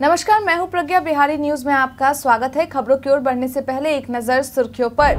नमस्कार मैं हूं प्रज्ञा बिहारी न्यूज में आपका स्वागत है खबरों की ओर बढ़ने से पहले एक नजर सुर्खियों पर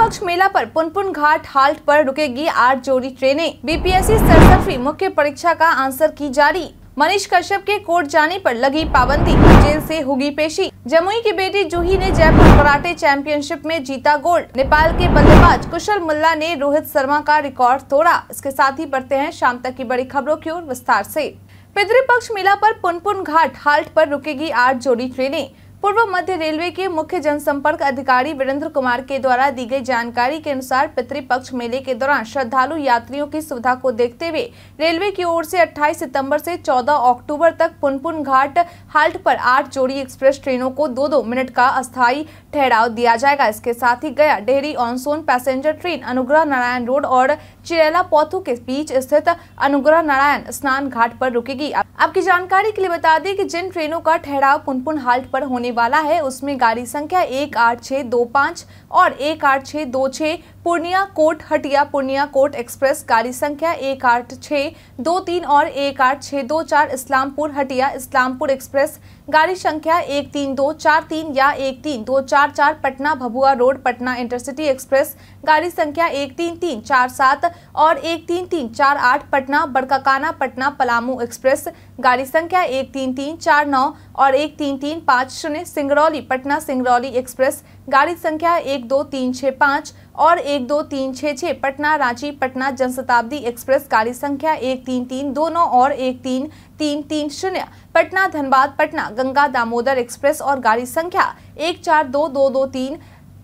पक्ष मेला पर पुनपुन घाट हाल्ट पर रुकेगी आठ जोड़ी ट्रेनें बीपीएससी सरसफी मुख्य परीक्षा का आंसर की जारी मनीष कश्यप के कोर्ट जाने पर लगी पाबंदी जेल से होगी पेशी जमुई की बेटी जूही ने जयपुर कराटे चैंपियनशिप में जीता गोल्ड नेपाल के बल्लेबाज कुशल मुल्ला ने रोहित शर्मा का रिकॉर्ड तोड़ा इसके साथ ही बढ़ते हैं शाम तक की बड़ी खबरों की ओर विस्तार ऐसी पितृपक्ष मेला पर पुनपुन घाट हाल्ट पर रुकेगी आठ जोड़ी ट्रेनें पूर्व मध्य रेलवे के मुख्य जनसंपर्क अधिकारी वीरेंद्र कुमार के द्वारा दी गई जानकारी के अनुसार पितृपक्ष मेले के दौरान श्रद्धालु यात्रियों की सुविधा को देखते हुए रेलवे की ओर से 28 सितंबर से 14 अक्टूबर तक पुनपुन घाट हाल्ट पर आठ जोड़ी एक्सप्रेस ट्रेनों को दो दो मिनट का अस्थायी ठहराव दिया जाएगा इसके साथ ही गया डेहरी ऑनसोन पैसेंजर ट्रेन अनुग्रह नारायण रोड और चिरेला पौथू के बीच स्थित अनुग्रह नारायण स्नान घाट पर रुकेगी आपकी जानकारी के लिए बता दें की जिन ट्रेनों का ठहराव पुनपुन हाल्ट पर होने होने वाला है उसमें गाड़ी संख्या एक आठ छः दो पाँच और एक आठ छः दो छः Purnia court Hatia Purnia court express गाड़ी संख्या एक आठ छः दो तीन और एक आठ छः दो चार इस्लामपुर हटिया इस्लामपुर एक्सप्रेस गाड़ी संख्या एक तीन दो चार तीन या एक तीन दो चार चार Patna Bhabua road Patna intercity express गाड़ी संख्या एक तीन तीन चार सात और एक तीन तीन चार आठ पटना बड़काकाना पटना पलामू एक्सप्रेस गाड़ी संख्या एक तीन तीन चार नौ और एक तीन तीन पाँच शून्य सिंगरौली पटना सिंगरौली एक्सप्रेस गाड़ी संख्या एक दो तीन छः पाँच और एक दो तीन छः छः पटना रांची पटना जनशताब्दी एक्सप्रेस गाड़ी संख्या एक तीन तीन दो नौ और एक तीन तीन तीन शून्य पटना धनबाद पटना गंगा दामोदर एक्सप्रेस और गाड़ी संख्या एक चार दो दो दो तीन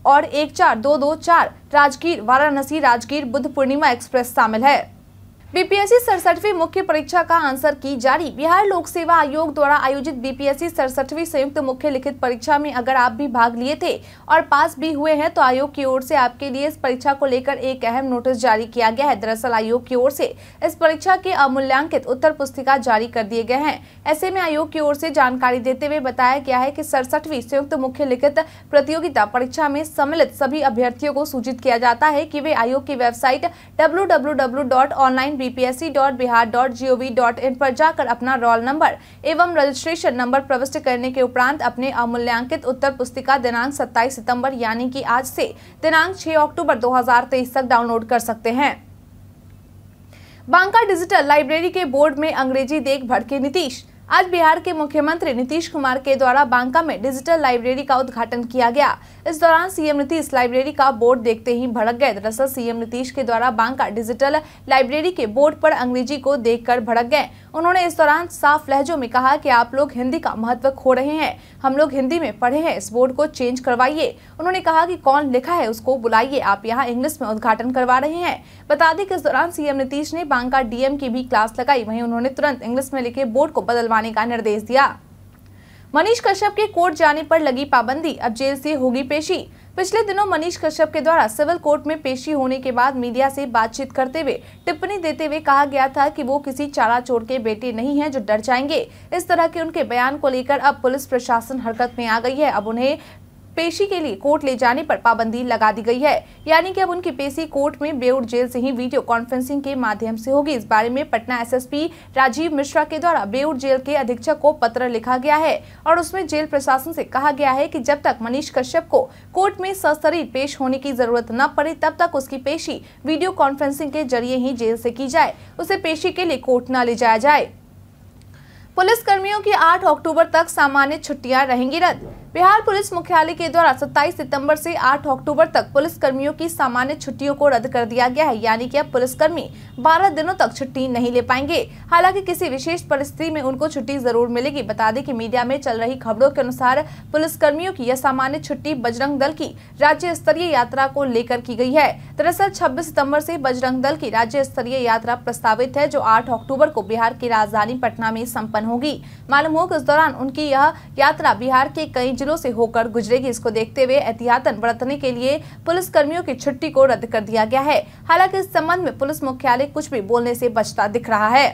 और एक चार दो दो चार राजगीर वाराणसी राजगीर बुद्ध पूर्णिमा एक्सप्रेस शामिल है बीपीएससी सड़सठवी मुख्य परीक्षा का आंसर की जारी बिहार लोक सेवा आयोग द्वारा आयोजित बीपीएससी सड़सठवी संयुक्त मुख्य लिखित परीक्षा में अगर आप भी भाग लिए थे और पास भी हुए हैं तो आयोग की ओर से आपके लिए इस परीक्षा को लेकर एक अहम नोटिस जारी किया गया है दरअसल आयोग की ओर से इस परीक्षा के अमूल्यांकित उत्तर पुस्तिका जारी कर दिए गए हैं ऐसे में आयोग की ओर से जानकारी देते हुए बताया गया है की सड़सठवीं संयुक्त मुख्य लिखित प्रतियोगिता परीक्षा में सम्मिलित सभी अभ्यर्थियों को सूचित किया जाता है की वे आयोग की वेबसाइट डब्ल्यू www.ppsc.bihar.gov.in पर जाकर अपना रोल नंबर एवं रजिस्ट्रेशन नंबर प्रविष्ट करने के उपरांत अपने अमूल्यांकित उत्तर पुस्तिका दिनांक 27 सितंबर यानी कि आज से दिनांक 6 अक्टूबर 2023 तक डाउनलोड कर सकते हैं बांका डिजिटल लाइब्रेरी के बोर्ड में अंग्रेजी देख भड़के नीतीश आज बिहार के मुख्यमंत्री नीतीश कुमार के द्वारा बांका में डिजिटल लाइब्रेरी का उद्घाटन किया गया इस दौरान सीएम नीतीश लाइब्रेरी का बोर्ड देखते ही भड़क गए दरअसल सीएम नीतीश के द्वारा बांका डिजिटल लाइब्रेरी के बोर्ड पर अंग्रेजी को देखकर भड़क गए उन्होंने इस दौरान साफ लहजों में कहा कि आप लोग हिंदी का महत्व खो रहे हैं हम लोग हिंदी में पढ़े हैं इस बोर्ड को चेंज करवाइए उन्होंने कहा कि कौन लिखा है उसको बुलाइए आप यहाँ इंग्लिश में उद्घाटन करवा रहे हैं बता दें कि इस दौरान सीएम नीतीश ने बांका डीएम की भी क्लास लगाई वहीं उन्होंने तुरंत इंग्लिश में लिखे बोर्ड को बदलवाने का निर्देश दिया मनीष कश्यप के कोर्ट जाने पर लगी पाबंदी अब जेल से होगी पेशी पिछले दिनों मनीष कश्यप के द्वारा सिविल कोर्ट में पेशी होने के बाद मीडिया से बातचीत करते हुए टिप्पणी देते हुए कहा गया था कि वो किसी चारा चोर के बेटे नहीं हैं जो डर जाएंगे इस तरह के उनके बयान को लेकर अब पुलिस प्रशासन हरकत में आ गई है अब उन्हें पेशी के लिए कोर्ट ले जाने पर पाबंदी लगा दी गई है यानी कि अब उनकी पेशी कोर्ट में बेउर जेल से ही वीडियो कॉन्फ्रेंसिंग के माध्यम से होगी इस बारे में पटना एसएसपी राजीव मिश्रा के द्वारा बेउर जेल के अधीक्षक को पत्र लिखा गया है और उसमें जेल प्रशासन से कहा गया है कि जब तक मनीष कश्यप को कोर्ट में सशरीर पेश होने की जरूरत न पड़े तब तक उसकी पेशी वीडियो कॉन्फ्रेंसिंग के जरिए ही जेल ऐसी की जाए उसे पेशी के लिए कोर्ट न ले जाया जाए पुलिस कर्मियों की 8 अक्टूबर तक सामान्य छुट्टियां रहेंगी रद्द बिहार पुलिस मुख्यालय के द्वारा 27 सितंबर से 8 अक्टूबर तक पुलिस कर्मियों की सामान्य छुट्टियों को रद्द कर दिया गया है यानी कि अब पुलिसकर्मी 12 दिनों तक छुट्टी नहीं ले पाएंगे हालांकि किसी विशेष परिस्थिति में उनको छुट्टी जरूर मिलेगी बता दें कि मीडिया में चल रही खबरों के अनुसार पुलिस कर्मियों की यह सामान्य छुट्टी बजरंग दल की राज्य स्तरीय यात्रा को लेकर की गयी है दरअसल छब्बीस सितम्बर ऐसी बजरंग दल की राज्य स्तरीय यात्रा प्रस्तावित है जो आठ अक्टूबर को बिहार की राजधानी पटना में सम्पन्न होगी मालूम हो कि इस दौरान उनकी यह यात्रा बिहार के कई जिलों से होकर गुजरेगी इसको देखते हुए एहतियातन बरतने के लिए पुलिस कर्मियों की छुट्टी को रद्द कर दिया गया है हालांकि इस संबंध में पुलिस मुख्यालय कुछ भी बोलने से बचता दिख रहा है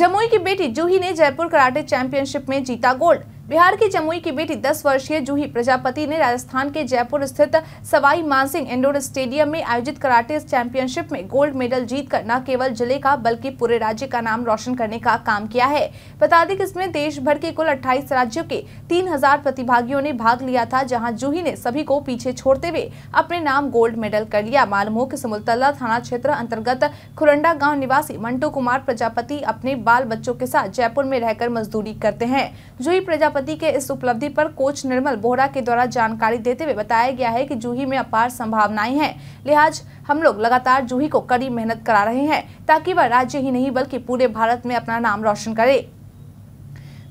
जमुई की बेटी जूही ने जयपुर कराटे चैंपियनशिप में जीता गोल्ड बिहार की जमुई की बेटी दस वर्षीय जूही प्रजापति ने राजस्थान के जयपुर स्थित सवाई मानसिंह इंडोर स्टेडियम में आयोजित कराटे चैंपियनशिप में गोल्ड मेडल जीतकर न केवल जिले का बल्कि पूरे राज्य का नाम रोशन करने का काम किया है बता दें कि इसमें देश भर के कुल 28 राज्यों के 3000 प्रतिभागियों ने भाग लिया था जहाँ जूही ने सभी को पीछे छोड़ते हुए अपने नाम गोल्ड मेडल कर लिया मालूम हो की थाना क्षेत्र अंतर्गत खुरंडा गाँव निवासी मंटू कुमार प्रजापति अपने बाल बच्चों के साथ जयपुर में रहकर मजदूरी करते हैं जूही प्रजापति मायावती के इस उपलब्धि पर कोच निर्मल बोहरा के द्वारा जानकारी देते हुए बताया गया है कि जूही में अपार संभावनाएं हैं लिहाज हम लोग लगातार जूही को कड़ी मेहनत करा रहे हैं ताकि वह राज्य ही नहीं बल्कि पूरे भारत में अपना नाम रोशन करे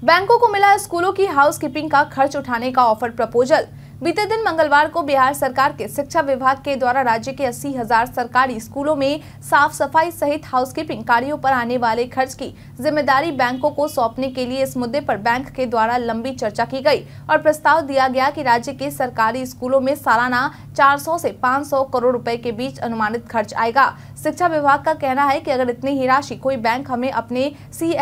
बैंकों को मिला स्कूलों की हाउस का खर्च उठाने का ऑफर प्रपोजल बीते दिन मंगलवार को बिहार सरकार के शिक्षा विभाग के द्वारा राज्य के अस्सी हजार सरकारी स्कूलों में साफ सफाई सहित हाउसकीपिंग कार्यों पर आने वाले खर्च की जिम्मेदारी बैंकों को सौंपने के लिए इस मुद्दे पर बैंक के द्वारा लंबी चर्चा की गई और प्रस्ताव दिया गया कि राज्य के सरकारी स्कूलों में सालाना 400 से 500 करोड़ रुपए के बीच अनुमानित खर्च आएगा शिक्षा विभाग का कहना है कि अगर इतनी ही राशि कोई बैंक हमें अपने सी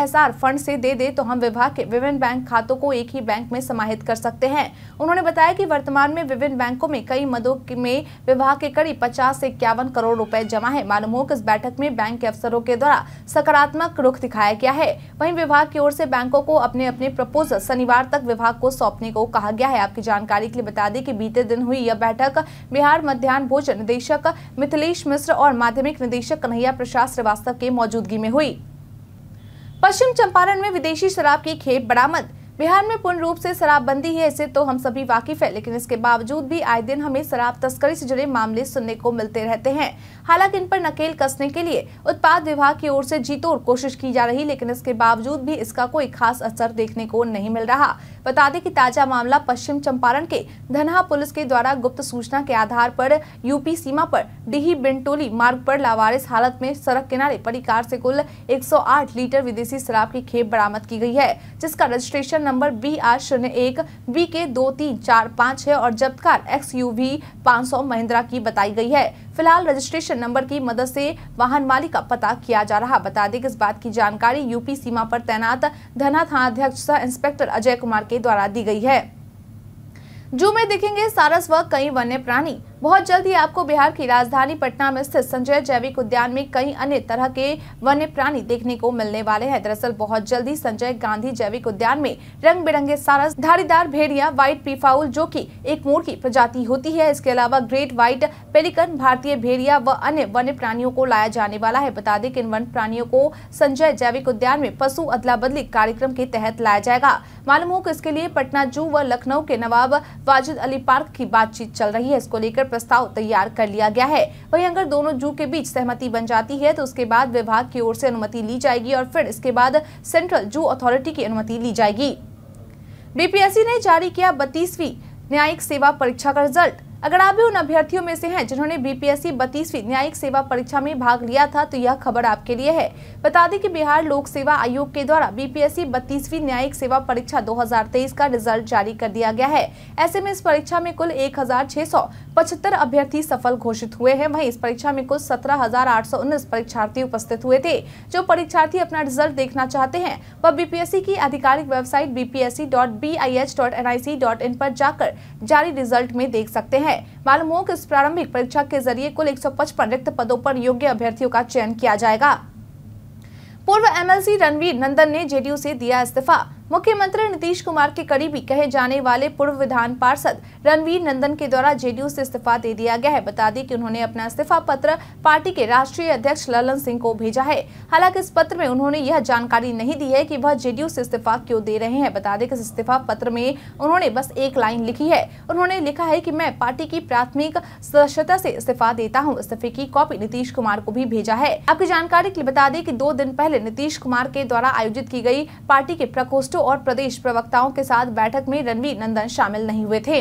फंड से दे दे तो हम विभाग के विभिन्न बैंक खातों को एक ही बैंक में समाहित कर सकते हैं उन्होंने बताया की वर्तमान वर्तमान में विभिन्न बैंकों में कई मदों में विभाग के करीब पचास से इक्यावन करोड़ रूपए जमा है मालूम हो कि इस बैठक में बैंक के अफसरों के द्वारा सकारात्मक रुख दिखाया गया है वहीं विभाग की ओर से बैंकों को अपने अपने प्रपोजल शनिवार तक विभाग को सौंपने को कहा गया है आपकी जानकारी के लिए बता दें की बीते दिन हुई यह बैठक बिहार मध्यान्ह भोजन निदेशक मिथिलेश मिश्र और माध्यमिक निदेशक कन्हैया प्रसाद श्रीवास्तव के मौजूदगी में हुई पश्चिम चंपारण में विदेशी शराब की खेप बरामद बिहार में पूर्ण रूप से शराबबंदी है इसे तो हम सभी वाकिफ है लेकिन इसके बावजूद भी आए दिन हमें शराब तस्करी से जुड़े मामले सुनने को मिलते रहते हैं हालांकि इन पर नकेल कसने के लिए उत्पाद विभाग की ओर से जीतोर कोशिश की जा रही लेकिन इसके बावजूद भी इसका कोई खास असर देखने को नहीं मिल रहा बता दें की ताजा मामला पश्चिम चंपारण के धनहा पुलिस के द्वारा गुप्त सूचना के आधार पर यूपी सीमा पर डिही बिंटोली मार्ग पर लावारिस हालत में सड़क किनारे पड़ी कार से कुल 108 लीटर विदेशी शराब की खेप बरामद की गई है जिसका रजिस्ट्रेशन नंबर बी आठ शून्य एक बी के दो तीन चार पाँच है और जब्त कार एक्स यू वी पाँच सौ महिंद्रा की बताई गई है फिलहाल रजिस्ट्रेशन नंबर की मदद से वाहन मालिक का पता किया जा रहा बता दें कि इस बात की जानकारी यूपी सीमा पर तैनात धना थाना हाँ अध्यक्ष सह इंस्पेक्टर अजय कुमार के द्वारा दी गई है जू में देखेंगे सारस व कई वन्य प्राणी बहुत जल्द ही आपको बिहार की राजधानी पटना में स्थित संजय जैविक उद्यान में कई अन्य तरह के वन्य प्राणी देखने को मिलने वाले हैं दरअसल बहुत जल्द ही संजय गांधी जैविक उद्यान में रंग बिरंगे सारस धारीदार भेड़िया व्हाइट पीफाउल जो की एक मोर की प्रजाति होती है इसके अलावा ग्रेट व्हाइट पेलिकन भारतीय भेड़िया व अन्य वन्य प्राणियों को लाया जाने वाला है बता दें कि इन वन्य प्राणियों को संजय जैविक उद्यान में पशु अदला बदली कार्यक्रम के तहत लाया जाएगा मालूम हो कि इसके लिए पटना जू व लखनऊ के नवाब वाजिद अली पार्क की बातचीत चल रही है इसको लेकर प्रस्ताव तैयार कर लिया गया है वहीं अगर दोनों जू के बीच सहमति बन जाती है तो उसके बाद विभाग की ओर से अनुमति ली जाएगी और फिर इसके बाद सेंट्रल जू अथॉरिटी की अनुमति ली जाएगी बीपीएससी ने जारी किया बत्तीसवीं न्यायिक सेवा परीक्षा का रिजल्ट अगर आप भी उन अभ्यर्थियों में से हैं जिन्होंने बीपीएससी बत्तीसवीं न्यायिक सेवा परीक्षा में भाग लिया था तो यह खबर आपके लिए है बता दें कि बिहार लोक सेवा आयोग के द्वारा बीपीएससी बत्तीसवीं न्यायिक सेवा परीक्षा 2023 का रिजल्ट जारी कर दिया गया है ऐसे में इस परीक्षा में कुल एक अभ्यर्थी सफल घोषित हुए हैं वही इस परीक्षा में कुल सत्रह परीक्षार्थी उपस्थित हुए थे जो परीक्षार्थी अपना रिजल्ट देखना चाहते हैं वह बीपीएससी की आधिकारिक वेबसाइट बीपीएससी पर जाकर जारी रिजल्ट में देख सकते हैं है मालूम हो कि इस प्रारंभिक परीक्षा के जरिए कुल 155 रिक्त पदों पर योग्य अभ्यर्थियों का चयन किया जाएगा पूर्व एमएलसी रणवीर नंदन ने जेडीयू से दिया इस्तीफा मुख्यमंत्री नीतीश कुमार के करीबी कहे जाने वाले पूर्व विधान पार्षद रणवीर नंदन के द्वारा जेडीयू से इस्तीफा दे दिया गया है बता दें कि उन्होंने अपना इस्तीफा पत्र पार्टी के राष्ट्रीय अध्यक्ष ललन सिंह को भेजा है हालांकि इस पत्र में उन्होंने यह जानकारी नहीं दी है कि वह जेडीयू से इस्तीफा क्यों दे रहे हैं बता दें कि इस्तीफा पत्र में उन्होंने बस एक लाइन लिखी है उन्होंने लिखा है की मैं पार्टी की प्राथमिक सदस्यता से इस्तीफा देता हूँ इस्तीफे की कॉपी नीतीश कुमार को भी भेजा है आपकी जानकारी के लिए बता दें की दो दिन पहले नीतीश कुमार के द्वारा आयोजित की गयी पार्टी के प्रकोष्ठों राज्यों और प्रदेश प्रवक्ताओं के साथ बैठक में रणवीर नंदन शामिल नहीं हुए थे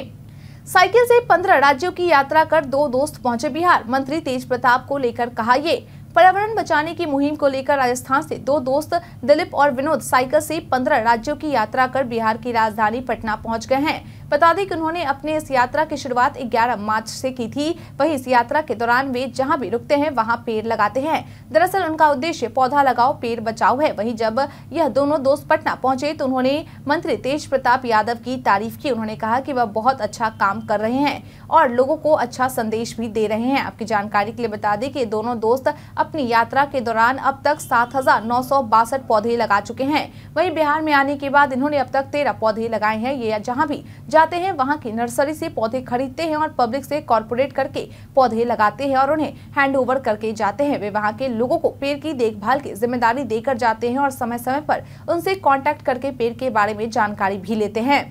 साइकिल से पंद्रह राज्यों की यात्रा कर दो दोस्त पहुंचे बिहार मंत्री तेज प्रताप को लेकर कहा ये पर्यावरण बचाने की मुहिम को लेकर राजस्थान से दो दोस्त दिलीप और विनोद साइकिल से पंद्रह राज्यों की यात्रा कर बिहार की राजधानी पटना पहुंच गए हैं बता दें कि उन्होंने अपने इस यात्रा की शुरुआत 11 मार्च से की थी वहीं इस यात्रा के दौरान वे जहां भी रुकते हैं वहां पेड़ लगाते हैं दरअसल उनका उद्देश्य पौधा लगाओ पेड़ बचाओ है वहीं जब यह दोनों दोस्त पटना पहुंचे तो उन्होंने मंत्री तेज प्रताप यादव की तारीफ की उन्होंने कहा की वह बहुत अच्छा काम कर रहे हैं और लोगो को अच्छा संदेश भी दे रहे हैं आपकी जानकारी के लिए बता दें की दोनों दोस्त अपनी यात्रा के दौरान अब तक सात पौधे लगा चुके हैं वही बिहार में आने के बाद इन्होंने अब तक तेरह पौधे लगाए हैं ये जहाँ भी जाते हैं वहाँ की नर्सरी से पौधे खरीदते हैं और पब्लिक से कॉरपोरेट करके पौधे लगाते हैं और उन्हें हैंड ओवर करके जाते हैं वे वहाँ के लोगों को पेड़ की देखभाल की जिम्मेदारी देकर जाते हैं और समय समय पर उनसे कॉन्टेक्ट करके पेड़ के बारे में जानकारी भी लेते हैं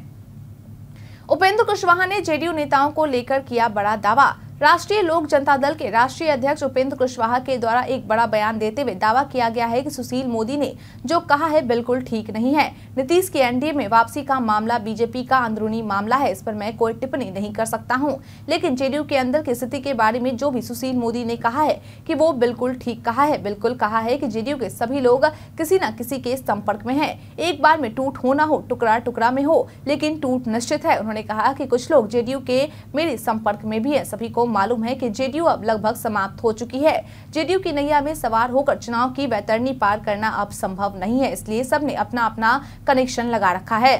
उपेंद्र कुशवाहा ने जेडीयू नेताओं को लेकर किया बड़ा दावा राष्ट्रीय लोक जनता दल के राष्ट्रीय अध्यक्ष उपेंद्र कुशवाहा के द्वारा एक बड़ा बयान देते हुए दावा किया गया है कि सुशील मोदी ने जो कहा है बिल्कुल ठीक नहीं है नीतीश के एनडीए में वापसी का मामला बीजेपी का अंदरूनी मामला है इस पर मैं कोई टिप्पणी नहीं कर सकता हूँ लेकिन जेडीयू के अंदर की स्थिति के बारे में जो भी सुशील मोदी ने कहा है की वो बिल्कुल ठीक कहा है बिल्कुल कहा है की जेडीयू के सभी लोग किसी न किसी के संपर्क में है एक बार में टूट होना हो टुकड़ा टुकड़ा में हो लेकिन टूट निश्चित है उन्होंने कहा की कुछ लोग जेडीयू के मेरे संपर्क में भी है सभी को मालूम है कि जेडीयू अब लगभग समाप्त हो चुकी है जेडीयू की नैया में सवार होकर चुनाव की बैतरनी पार करना अब संभव नहीं है इसलिए सबने अपना अपना कनेक्शन लगा रखा है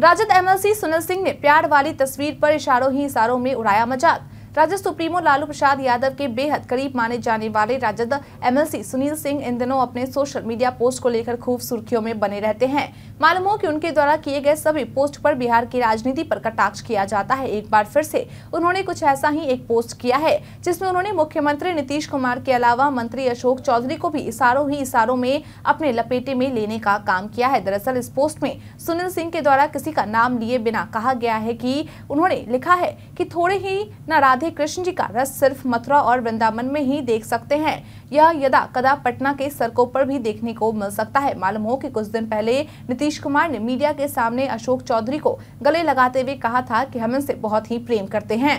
राजद एमएलसी सुनील सिंह ने प्यार वाली तस्वीर पर इशारों ही इशारों में उड़ाया मजाक राजद सुप्रीमो लालू प्रसाद यादव के बेहद करीब माने जाने वाले राजद एमएलसी सुनील सिंह इन दिनों अपने सोशल मीडिया पोस्ट को लेकर खूब सुर्खियों में बने रहते हैं मालूम हो कि उनके द्वारा किए गए सभी पोस्ट पर बिहार की राजनीति पर कटाक्ष किया जाता है एक बार फिर से उन्होंने कुछ ऐसा ही एक पोस्ट किया है जिसमे उन्होंने मुख्यमंत्री नीतीश कुमार के अलावा मंत्री अशोक चौधरी को भी इशारों ही इशारों में अपने लपेटे में लेने का काम किया है दरअसल इस पोस्ट में सुनील सिंह के द्वारा किसी का नाम लिए बिना कहा गया है की उन्होंने लिखा है की थोड़े ही न राधे कृष्ण जी का रस सिर्फ मथुरा और वृंदावन में ही देख सकते हैं यह यदा कदा पटना के सड़कों पर भी देखने को मिल सकता है मालूम हो कि कुछ दिन पहले नीतीश कुमार ने मीडिया के सामने अशोक चौधरी को गले लगाते हुए कहा था कि हम इनसे बहुत ही प्रेम करते हैं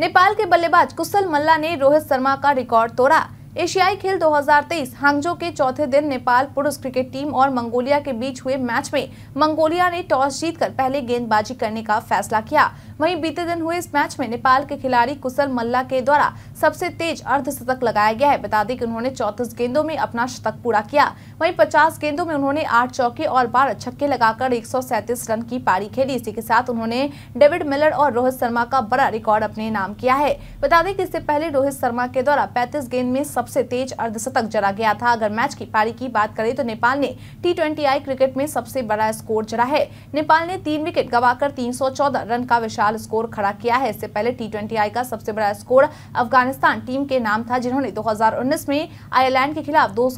नेपाल के बल्लेबाज कुशल मल्ला ने रोहित शर्मा का रिकॉर्ड तोड़ा एशियाई खेल 2023 हांगजो के चौथे दिन नेपाल पुरुष क्रिकेट टीम और मंगोलिया के बीच हुए मैच में मंगोलिया ने टॉस जीतकर पहले गेंदबाजी करने का फैसला किया वहीं बीते दिन हुए इस मैच में नेपाल के खिलाड़ी कुशल मल्ला के द्वारा सबसे तेज अर्धशतक लगाया गया है बता दें कि उन्होंने चौतीस गेंदों में अपना शतक पूरा किया वहीं पचास गेंदों में उन्होंने आठ चौके और बारह छक्के लगाकर एक रन की पारी खेली इसी के साथ उन्होंने डेविड मिलर और रोहित शर्मा का बड़ा रिकॉर्ड अपने नाम किया है बता दें कि इससे पहले रोहित शर्मा के द्वारा पैंतीस गेंद में सबसे तेज शतक जरा गया था अगर मैच की पारी की बात करें तो नेपाल ने टी क्रिकेट में सबसे बड़ा स्कोर जरा है नेपाल ने तीन विकेट गवाकर तीन रन का विशाल विशाल स्कोर खड़ा किया है इससे पहले टी का सबसे बड़ा स्कोर अफगानिस्तान टीम के नाम था जिन्होंने 2019 में आयरलैंड के खिलाफ दो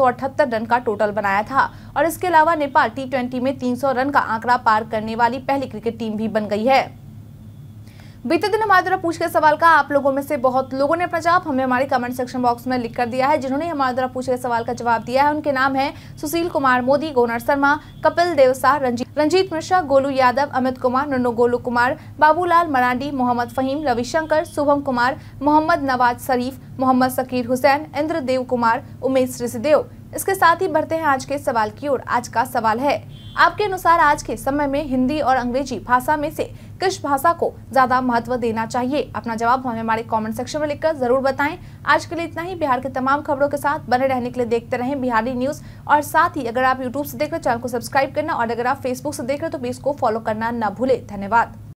रन का टोटल बनाया था और इसके अलावा नेपाल टी में तीन रन का आंकड़ा पार करने वाली पहली क्रिकेट टीम भी बन गई है बीते दिन हमारे द्वारा पूछ गए सवाल का आप लोगों में से बहुत लोगों ने अपना जवाब हमें हमारे कमेंट सेक्शन बॉक्स में लिख कर दिया है जिन्होंने हमारे द्वारा पूछे गए सवाल का जवाब दिया है उनके नाम है सुशील कुमार मोदी गोनर शर्मा कपिल देवसा रंजीत रंजीत मिश्रा गोलू यादव अमित कुमार नन्नो गोलू कुमार बाबूलाल मरांडी मोहम्मद फहीम रविशंकर शुभम कुमार मोहम्मद नवाज शरीफ मोहम्मद सकीर हुसैन इंद्रदेव कुमार उमेश ऋषिदेव इसके साथ ही बढ़ते हैं आज के सवाल की ओर आज का सवाल है आपके अनुसार आज के समय में हिंदी और अंग्रेजी भाषा में से किस भाषा को ज्यादा महत्व देना चाहिए अपना जवाब हमें हमारे कमेंट सेक्शन में लिखकर जरूर बताएं आज के लिए इतना ही बिहार के तमाम खबरों के साथ बने रहने के लिए देखते रहें बिहारी न्यूज और साथ ही अगर आप यूट्यूब से देख रहे चैनल को सब्सक्राइब करना और अगर आप फेसबुक से देख रहे तो पेज को फॉलो करना न भूले धन्यवाद